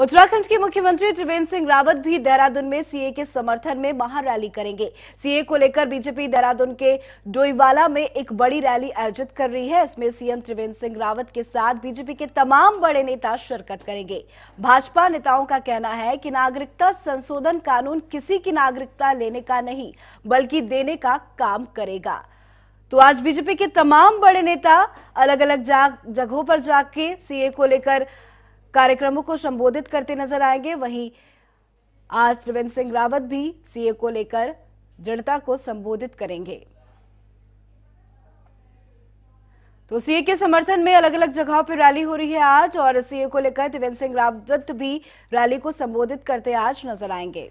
उत्तराखंड के मुख्यमंत्री त्रिवेंद्र सिंह रावत भी देहरादून में सीए के समर्थन में महारैली करेंगे सीए को लेकर बीजेपी देहरादून के डोईवाला में एक बड़ी रैली आयोजित कर रही है इसमें सीएम त्रिवेंद्र सिंह रावत के साथ बीजेपी के तमाम बड़े नेता शिरकत करेंगे भाजपा नेताओं का कहना है कि नागरिकता संशोधन कानून किसी की नागरिकता लेने का नहीं बल्कि देने का काम करेगा तो आज बीजेपी के तमाम बड़े नेता अलग अलग जगहों पर जाके सीए को लेकर कार्यक्रमों को संबोधित करते नजर आएंगे वहीं आज त्रिवेंद्र सिंह रावत भी सीए को लेकर जनता को संबोधित करेंगे तो सीए के समर्थन में अलग अलग जगहों पर रैली हो रही है आज और सीए को लेकर त्रिवेंद्र सिंह रावत भी रैली को संबोधित करते आज नजर आएंगे